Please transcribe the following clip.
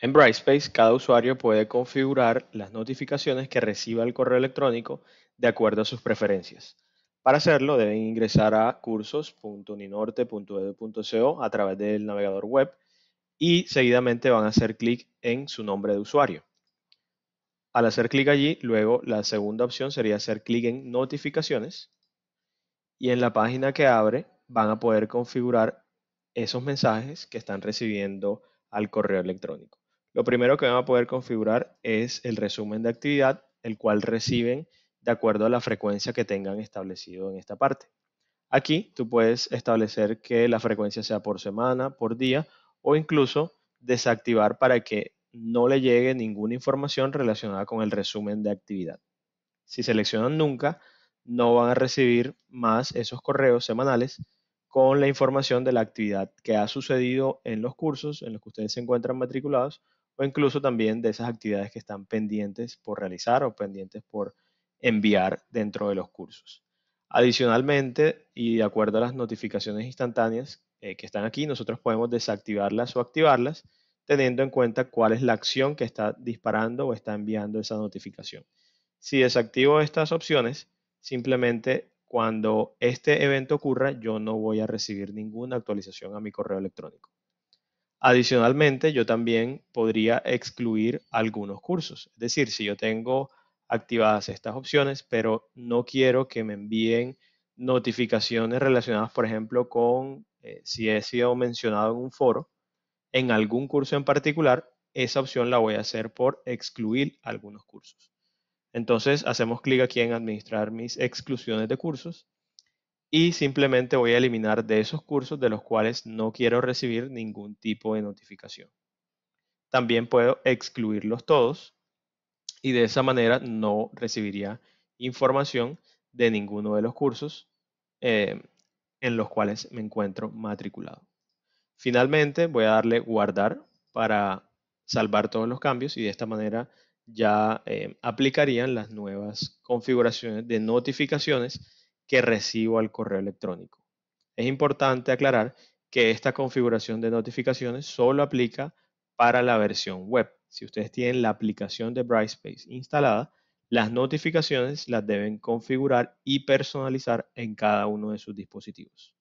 En Brightspace, cada usuario puede configurar las notificaciones que reciba el correo electrónico de acuerdo a sus preferencias. Para hacerlo, deben ingresar a cursos.uninorte.edu.co a través del navegador web y seguidamente van a hacer clic en su nombre de usuario. Al hacer clic allí, luego la segunda opción sería hacer clic en notificaciones y en la página que abre van a poder configurar esos mensajes que están recibiendo al correo electrónico. Lo primero que van a poder configurar es el resumen de actividad, el cual reciben de acuerdo a la frecuencia que tengan establecido en esta parte. Aquí tú puedes establecer que la frecuencia sea por semana, por día o incluso desactivar para que no le llegue ninguna información relacionada con el resumen de actividad. Si seleccionan nunca, no van a recibir más esos correos semanales con la información de la actividad que ha sucedido en los cursos en los que ustedes se encuentran matriculados o incluso también de esas actividades que están pendientes por realizar o pendientes por enviar dentro de los cursos. Adicionalmente, y de acuerdo a las notificaciones instantáneas eh, que están aquí, nosotros podemos desactivarlas o activarlas teniendo en cuenta cuál es la acción que está disparando o está enviando esa notificación. Si desactivo estas opciones, simplemente cuando este evento ocurra, yo no voy a recibir ninguna actualización a mi correo electrónico. Adicionalmente, yo también podría excluir algunos cursos. Es decir, si yo tengo activadas estas opciones, pero no quiero que me envíen notificaciones relacionadas, por ejemplo, con eh, si he sido mencionado en un foro, en algún curso en particular, esa opción la voy a hacer por excluir algunos cursos. Entonces, hacemos clic aquí en administrar mis exclusiones de cursos y simplemente voy a eliminar de esos cursos de los cuales no quiero recibir ningún tipo de notificación. También puedo excluirlos todos y de esa manera no recibiría información de ninguno de los cursos eh, en los cuales me encuentro matriculado. Finalmente voy a darle guardar para salvar todos los cambios y de esta manera ya eh, aplicarían las nuevas configuraciones de notificaciones que recibo al correo electrónico. Es importante aclarar que esta configuración de notificaciones solo aplica para la versión web. Si ustedes tienen la aplicación de Brightspace instalada, las notificaciones las deben configurar y personalizar en cada uno de sus dispositivos.